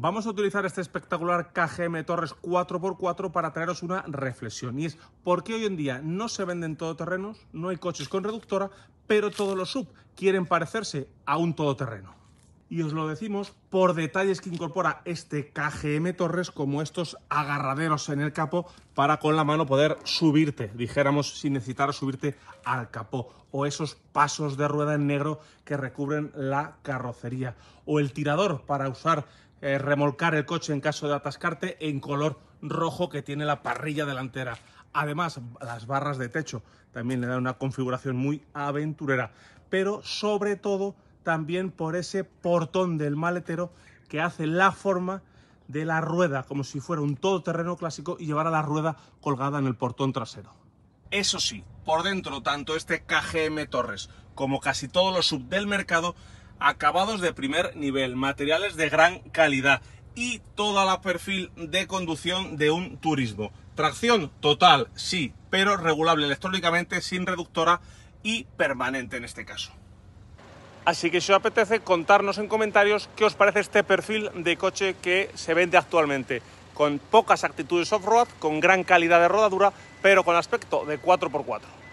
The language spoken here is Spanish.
Vamos a utilizar este espectacular KGM Torres 4x4 para traeros una reflexión y es por qué hoy en día no se venden todoterrenos, no hay coches con reductora, pero todos los sub quieren parecerse a un todoterreno y os lo decimos por detalles que incorpora este KGM Torres como estos agarraderos en el capó para con la mano poder subirte, dijéramos sin necesitar subirte al capó o esos pasos de rueda en negro que recubren la carrocería o el tirador para usar eh, remolcar el coche en caso de atascarte en color rojo que tiene la parrilla delantera. Además, las barras de techo también le dan una configuración muy aventurera, pero sobre todo también por ese portón del maletero que hace la forma de la rueda, como si fuera un todoterreno clásico y llevara la rueda colgada en el portón trasero. Eso sí, por dentro tanto este KGM Torres como casi todos los sub del mercado, acabados de primer nivel, materiales de gran calidad y toda la perfil de conducción de un turismo. Tracción total, sí, pero regulable electrónicamente, sin reductora y permanente en este caso. Así que si os apetece, contarnos en comentarios qué os parece este perfil de coche que se vende actualmente, con pocas actitudes off-road, con gran calidad de rodadura, pero con aspecto de 4x4.